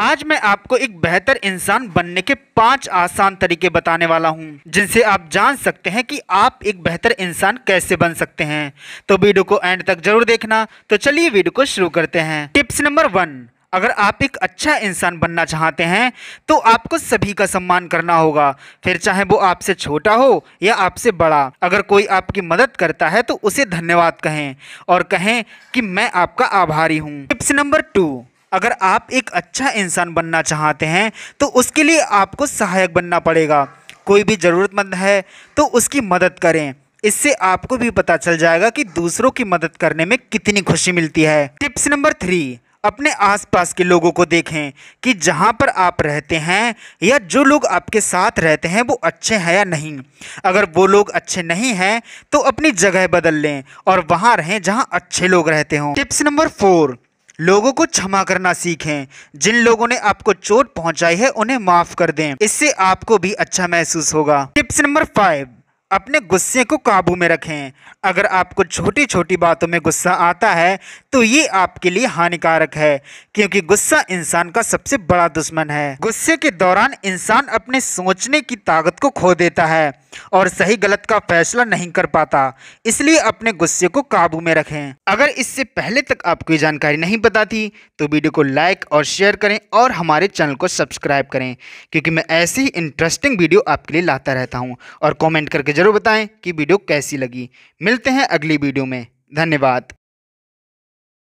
आज मैं आपको एक बेहतर इंसान बनने के पांच आसान तरीके बताने वाला हूँ जिनसे आप जान सकते हैं कि आप एक बेहतर इंसान कैसे बन सकते हैं तो वीडियो को एंड तक जरूर देखना तो चलिए वीडियो को शुरू करते हैं टिप्स नंबर वन अगर आप एक अच्छा इंसान बनना चाहते हैं तो आपको सभी का सम्मान करना होगा फिर चाहे वो आपसे छोटा हो या आपसे बड़ा अगर कोई आपकी मदद करता है तो उसे धन्यवाद कहें और कहें कि मैं आपका आभारी हूँ टिप्स नंबर टू अगर आप एक अच्छा इंसान बनना चाहते हैं तो उसके लिए आपको सहायक बनना पड़ेगा कोई भी ज़रूरतमंद है तो उसकी मदद करें इससे आपको भी पता चल जाएगा कि दूसरों की मदद करने में कितनी खुशी मिलती है टिप्स नंबर थ्री अपने आसपास के लोगों को देखें कि जहाँ पर आप रहते हैं या जो लोग आपके साथ रहते हैं वो अच्छे हैं या नहीं अगर वो लोग अच्छे नहीं हैं तो अपनी जगह बदल लें और वहाँ रहें जहाँ अच्छे लोग रहते हों टिप्स नंबर फोर लोगों को क्षमा करना सीखें जिन लोगों ने आपको चोट पहुंचाई है उन्हें माफ कर दें इससे आपको भी अच्छा महसूस होगा टिप्स नंबर फाइव अपने गुस्से को काबू में रखें अगर आपको छोटी छोटी बातों में गुस्सा आता है तो ये आपके लिए हानिकारक है क्योंकि गुस्सा इंसान का सबसे बड़ा दुश्मन है गुस्से के दौरान इंसान अपने सोचने की ताकत को खो देता है और सही गलत का फैसला नहीं कर पाता इसलिए अपने गुस्से को काबू में रखें अगर इससे पहले तक आपको ये जानकारी नहीं पता थी तो वीडियो को लाइक और शेयर करें और हमारे चैनल को सब्सक्राइब करें क्योंकि मैं ऐसी ही इंटरेस्टिंग वीडियो आपके लिए लाता रहता हूँ और कॉमेंट करके ज़रूर बताएं कि वीडियो कैसी लगी मिलते हैं अगली वीडियो में धन्यवाद